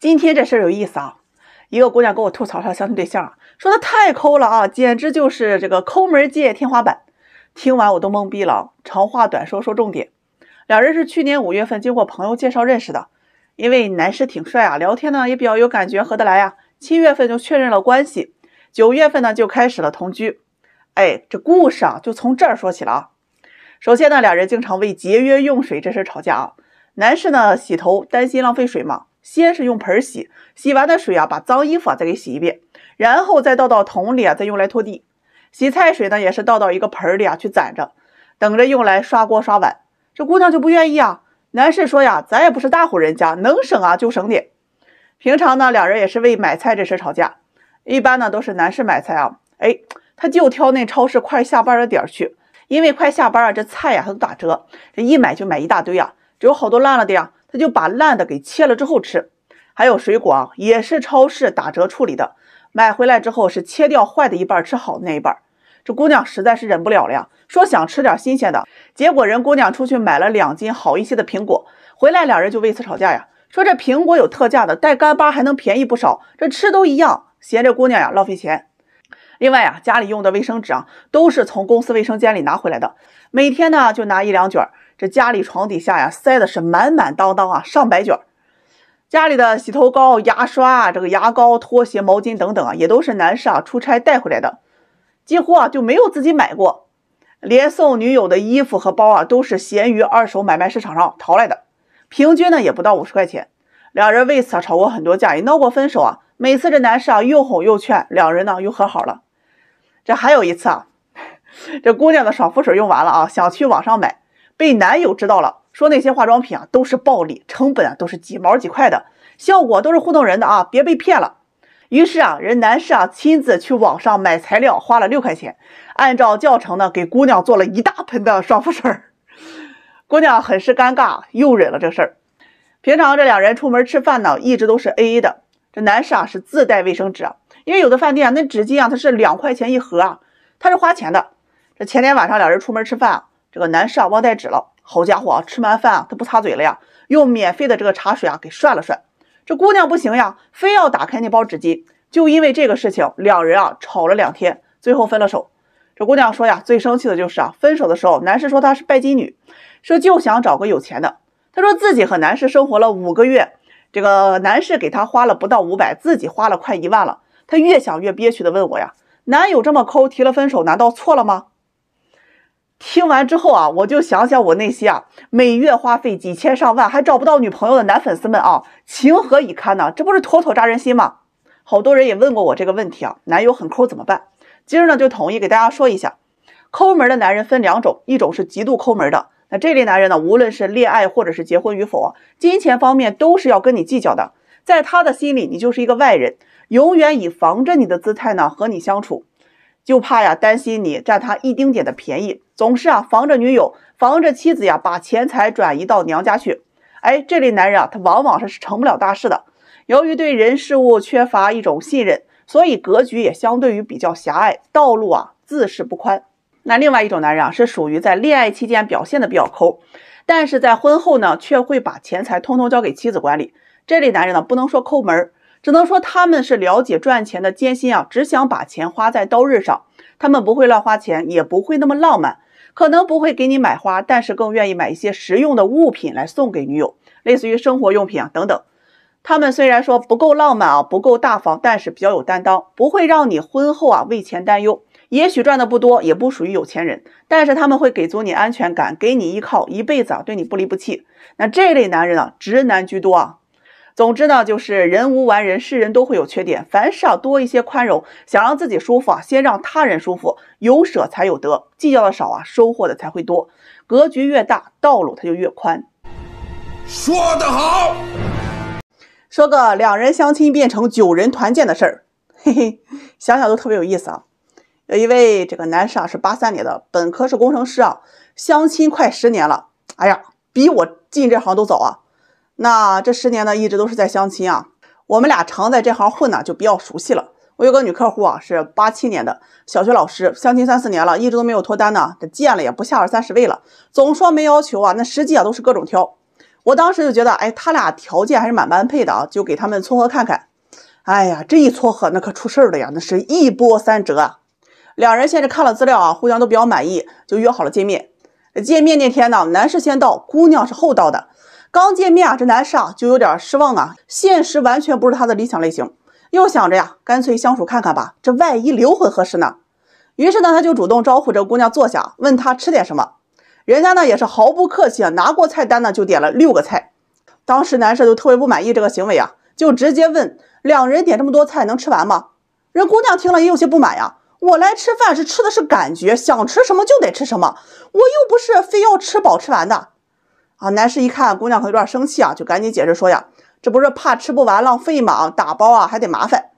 今天这事儿有意思啊，一个姑娘跟我吐槽她相亲对象，说她太抠了啊，简直就是这个抠门界天花板。听完我都懵逼了。长话短说，说重点，两人是去年五月份经过朋友介绍认识的，因为男士挺帅啊，聊天呢也比较有感觉，合得来呀。七月份就确认了关系，九月份呢就开始了同居。哎，这故事啊就从这儿说起了啊。首先呢，两人经常为节约用水这事儿吵架啊，男士呢洗头担心浪费水嘛。先是用盆洗，洗完的水啊，把脏衣服啊再给洗一遍，然后再倒到桶里啊，再用来拖地。洗菜水呢，也是倒到一个盆里啊，去攒着，等着用来刷锅刷碗。这姑娘就不愿意啊。男士说呀，咱也不是大户人家，能省啊就省点。平常呢，两人也是为买菜这事吵架。一般呢，都是男士买菜啊，哎，他就挑那超市快下班的点儿去，因为快下班啊，这菜呀它都打折，这一买就买一大堆啊，只有好多烂了的呀。他就把烂的给切了之后吃，还有水果啊，也是超市打折处理的，买回来之后是切掉坏的一半吃好的那一半。这姑娘实在是忍不了了呀，说想吃点新鲜的，结果人姑娘出去买了两斤好一些的苹果，回来两人就为此吵架呀，说这苹果有特价的，带干巴还能便宜不少，这吃都一样，嫌这姑娘呀浪费钱。另外呀，家里用的卫生纸啊，都是从公司卫生间里拿回来的，每天呢就拿一两卷。这家里床底下呀塞的是满满当当啊，上百卷家里的洗头膏、牙刷啊，这个牙膏、拖鞋、毛巾等等啊，也都是男士啊出差带回来的，几乎啊就没有自己买过。连送女友的衣服和包啊，都是闲鱼二手买卖市场上淘来的，平均呢也不到五十块钱。两人为此啊吵过很多架，也闹过分手啊。每次这男士啊又哄又劝，两人呢又和好了。这还有一次啊，这姑娘的爽肤水用完了啊，想去网上买。被男友知道了，说那些化妆品啊都是暴利，成本啊都是几毛几块的，效果都是糊弄人的啊，别被骗了。于是啊，人男士啊亲自去网上买材料，花了六块钱，按照教程呢给姑娘做了一大盆的爽肤水姑娘很是尴尬，又忍了这事儿。平常这两人出门吃饭呢，一直都是 A A 的。这男士啊是自带卫生纸，因为有的饭店啊那纸巾啊它是两块钱一盒，啊，他是花钱的。这前天晚上两人出门吃饭。啊，这个男士啊忘带纸了，好家伙啊，吃完饭啊他不擦嘴了呀，用免费的这个茶水啊给涮了涮。这姑娘不行呀，非要打开那包纸巾。就因为这个事情，两人啊吵了两天，最后分了手。这姑娘说呀，最生气的就是啊，分手的时候男士说她是拜金女，说就想找个有钱的。她说自己和男士生活了五个月，这个男士给她花了不到五百，自己花了快一万了。她越想越憋屈的问我呀，男友这么抠，提了分手难道错了吗？听完之后啊，我就想想我那些啊每月花费几千上万还找不到女朋友的男粉丝们啊，情何以堪呢？这不是妥妥扎人心吗？好多人也问过我这个问题啊，男友很抠怎么办？今儿呢就统一给大家说一下，抠门的男人分两种，一种是极度抠门的，那这类男人呢，无论是恋爱或者是结婚与否，金钱方面都是要跟你计较的，在他的心里你就是一个外人，永远以防着你的姿态呢和你相处。就怕呀，担心你占他一丁点的便宜，总是啊防着女友，防着妻子呀，把钱财转移到娘家去。哎，这类男人啊，他往往是成不了大事的。由于对人事物缺乏一种信任，所以格局也相对于比较狭隘，道路啊自是不宽。那另外一种男人啊，是属于在恋爱期间表现的比较抠，但是在婚后呢，却会把钱财通通交给妻子管理。这类男人呢，不能说抠门儿。只能说他们是了解赚钱的艰辛啊，只想把钱花在刀刃上。他们不会乱花钱，也不会那么浪漫，可能不会给你买花，但是更愿意买一些实用的物品来送给女友，类似于生活用品啊等等。他们虽然说不够浪漫啊，不够大方，但是比较有担当，不会让你婚后啊为钱担忧。也许赚的不多，也不属于有钱人，但是他们会给足你安全感，给你依靠，一辈子啊对你不离不弃。那这类男人啊，直男居多啊。总之呢，就是人无完人，世人都会有缺点，凡事要多一些宽容。想让自己舒服啊，先让他人舒服。有舍才有得，计较的少啊，收获的才会多。格局越大，道路它就越宽。说得好，说个两人相亲变成九人团建的事儿，嘿嘿，想想都特别有意思啊。有一位这个男士啊，是八三年的，本科是工程师啊，相亲快十年了，哎呀，比我进这行都早啊。那这十年呢，一直都是在相亲啊。我们俩常在这行混呢，就比较熟悉了。我有个女客户啊，是八七年的小学老师，相亲三四年了，一直都没有脱单呢。这见了也不下二三十位了，总说没要求啊，那实际啊都是各种挑。我当时就觉得，哎，他俩条件还是蛮般配的，啊，就给他们撮合看看。哎呀，这一撮合那可出事儿了呀，那是一波三折。两人先是看了资料啊，互相都比较满意，就约好了见面。见面那天呢，男士先到，姑娘是后到的。刚见面啊，这男士啊就有点失望啊，现实完全不是他的理想类型。又想着呀，干脆相处看看吧，这万一留魂合适呢。于是呢，他就主动招呼这姑娘坐下，问她吃点什么。人家呢也是毫不客气，啊，拿过菜单呢就点了六个菜。当时男士就特别不满意这个行为啊，就直接问两人点这么多菜能吃完吗？人姑娘听了也有些不满呀，我来吃饭是吃的是感觉，想吃什么就得吃什么，我又不是非要吃饱吃完的。啊！男士一看姑娘，可有点生气啊，就赶紧解释说：“呀，这不是怕吃不完浪费嘛，打包啊，还得麻烦。”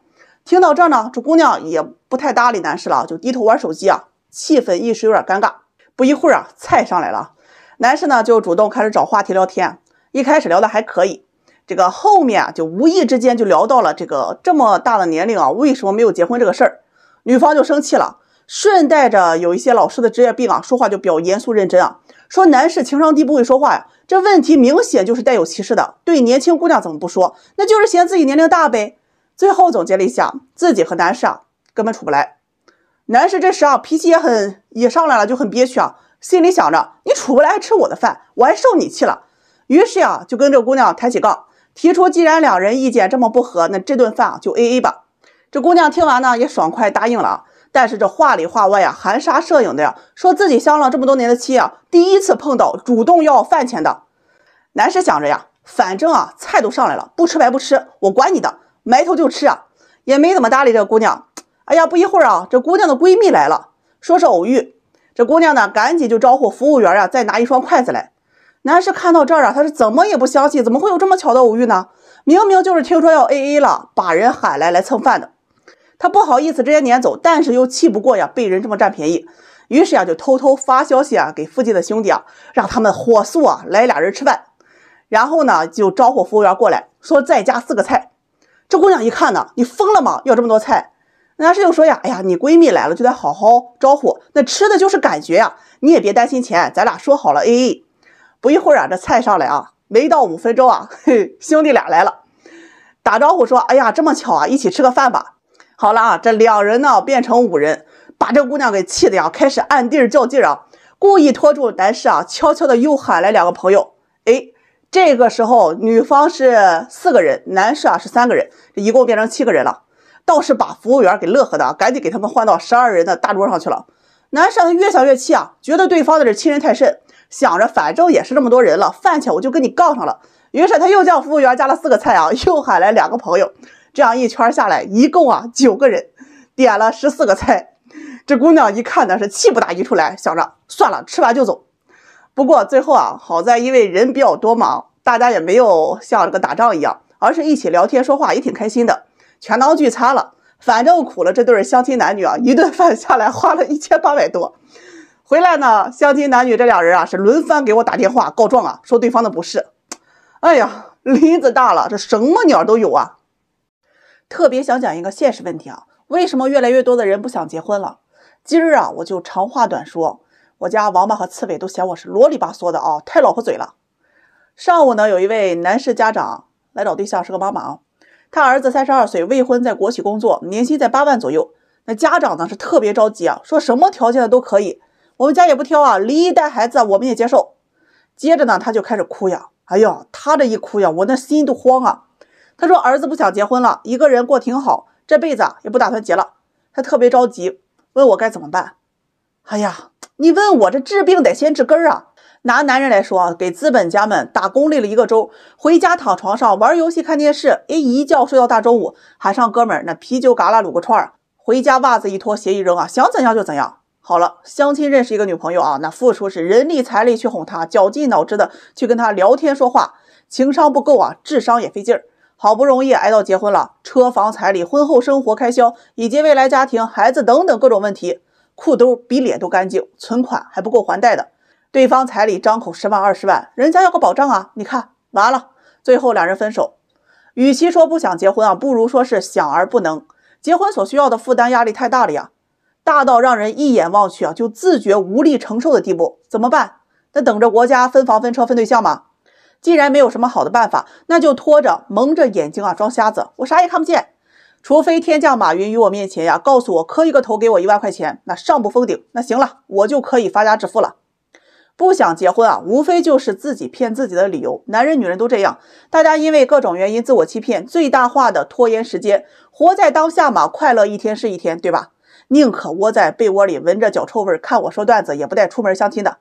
听到这呢，这姑娘也不太搭理男士了，就低头玩手机啊，气氛一时有点尴尬。不一会儿啊，菜上来了，男士呢就主动开始找话题聊天。一开始聊的还可以，这个后面啊就无意之间就聊到了这个这么大的年龄啊，为什么没有结婚这个事儿，女方就生气了。顺带着有一些老师的职业病啊，说话就比较严肃认真啊，说男士情商低不会说话呀，这问题明显就是带有歧视的。对年轻姑娘怎么不说？那就是嫌自己年龄大呗。最后总结了一下，自己和男士啊根本处不来。男士这时啊脾气也很也上来了，就很憋屈啊，心里想着你处不来吃我的饭，我还受你气了。于是呀就跟这姑娘抬起杠，提出既然两人意见这么不合，那这顿饭就 A A 吧。这姑娘听完呢也爽快答应了啊。但是这话里话外呀，含沙射影的呀，说自己相了这么多年的妻啊，第一次碰到主动要饭钱的男士，想着呀，反正啊，菜都上来了，不吃白不吃，我管你的，埋头就吃啊，也没怎么搭理这姑娘。哎呀，不一会儿啊，这姑娘的闺蜜来了，说是偶遇。这姑娘呢，赶紧就招呼服务员啊，再拿一双筷子来。男士看到这儿啊，他是怎么也不相信，怎么会有这么巧的偶遇呢？明明就是听说要 A A 了，把人喊来来蹭饭的。他不好意思直接撵走，但是又气不过呀，被人这么占便宜，于是呀就偷偷发消息啊给附近的兄弟啊，让他们火速啊来俩人吃饭，然后呢就招呼服务员过来说再加四个菜。这姑娘一看呢，你疯了吗？要这么多菜？男生就说呀，哎呀，你闺蜜来了就得好好招呼，那吃的就是感觉呀，你也别担心钱，咱俩说好了 A A。不一会儿啊，这菜上来啊，没到五分钟啊，嘿，兄弟俩来了，打招呼说，哎呀，这么巧啊，一起吃个饭吧。好了啊，这两人呢变成五人，把这姑娘给气的呀，开始暗地儿较劲啊，故意拖住男士啊，悄悄的又喊来两个朋友。哎，这个时候女方是四个人，男士啊是三个人，一共变成七个人了。倒是把服务员给乐呵的，赶紧给他们换到十二人的大桌上去了。男士他越想越气啊，觉得对方的这欺人太甚，想着反正也是这么多人了，饭钱我就跟你杠上了。于是他又叫服务员加了四个菜啊，又喊来两个朋友。这样一圈下来，一共啊九个人，点了十四个菜。这姑娘一看呢，是气不打一处来，想着算了，吃完就走。不过最后啊，好在因为人比较多嘛，大家也没有像这个打仗一样，而是一起聊天说话，也挺开心的，全当聚餐了。反正苦了这对相亲男女啊，一顿饭下来花了一千八百多。回来呢，相亲男女这俩人啊，是轮番给我打电话告状啊，说对方的不是。哎呀，林子大了，这什么鸟都有啊！特别想讲一个现实问题啊，为什么越来越多的人不想结婚了？今儿啊，我就长话短说。我家王八和刺猬都嫌我是啰里吧嗦的啊，太老婆嘴了。上午呢，有一位男士家长来找对象，是个妈妈，啊，他儿子三十二岁，未婚，在国企工作，年薪在八万左右。那家长呢是特别着急啊，说什么条件的都可以，我们家也不挑啊，离异带孩子我们也接受。接着呢，他就开始哭呀，哎呀，他这一哭呀，我那心都慌啊。他说：“儿子不想结婚了，一个人过挺好，这辈子也不打算结了。”他特别着急，问我该怎么办。哎呀，你问我这治病得先治根儿啊！拿男人来说啊，给资本家们打工累了一个周，回家躺床上玩游戏看电视，哎，一觉睡到大中午，喊上哥们儿那啤酒嘎啦撸个串儿，回家袜子一脱，鞋一扔啊，想怎样就怎样。好了，相亲认识一个女朋友啊，那付出是人力财力去哄她，绞尽脑汁的去跟她聊天说话，情商不够啊，智商也费劲儿。好不容易挨到结婚了，车房彩礼、婚后生活开销以及未来家庭、孩子等等各种问题，裤兜比脸都干净，存款还不够还贷的。对方彩礼张口十万二十万，人家要个保障啊！你看完了，最后两人分手。与其说不想结婚啊，不如说是想而不能。结婚所需要的负担压力太大了呀，大到让人一眼望去啊就自觉无力承受的地步。怎么办？那等着国家分房分车分对象吗？既然没有什么好的办法，那就拖着蒙着眼睛啊装瞎子，我啥也看不见。除非天降马云于我面前呀，告诉我磕一个头给我一万块钱，那上不封顶，那行了，我就可以发家致富了。不想结婚啊，无非就是自己骗自己的理由。男人女人都这样，大家因为各种原因自我欺骗，最大化的拖延时间，活在当下嘛，快乐一天是一天，对吧？宁可窝在被窝里闻着脚臭味看我说段子，也不带出门相亲的。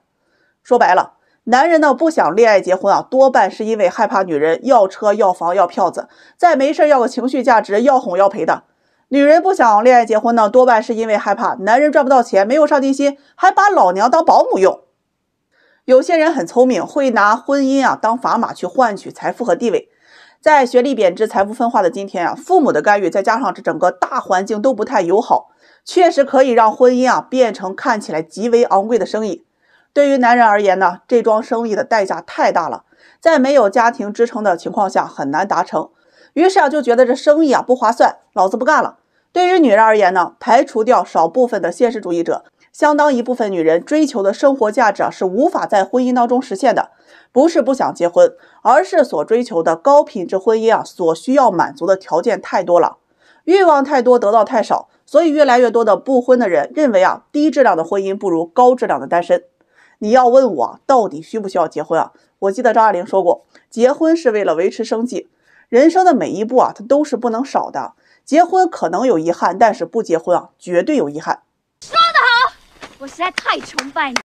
说白了。男人呢不想恋爱结婚啊，多半是因为害怕女人要车要房要票子，再没事要个情绪价值，要哄要陪的。女人不想恋爱结婚呢，多半是因为害怕男人赚不到钱，没有上进心，还把老娘当保姆用。有些人很聪明，会拿婚姻啊当砝码去换取财富和地位。在学历贬值、财富分化的今天啊，父母的干预再加上这整个大环境都不太友好，确实可以让婚姻啊变成看起来极为昂贵的生意。对于男人而言呢，这桩生意的代价太大了，在没有家庭支撑的情况下很难达成，于是啊就觉得这生意啊不划算，老子不干了。对于女人而言呢，排除掉少部分的现实主义者，相当一部分女人追求的生活价值啊是无法在婚姻当中实现的，不是不想结婚，而是所追求的高品质婚姻啊所需要满足的条件太多了，欲望太多得到太少，所以越来越多的不婚的人认为啊低质量的婚姻不如高质量的单身。你要问我到底需不需要结婚啊？我记得张爱玲说过，结婚是为了维持生计，人生的每一步啊，它都是不能少的。结婚可能有遗憾，但是不结婚啊，绝对有遗憾。说得好，我实在太崇拜你。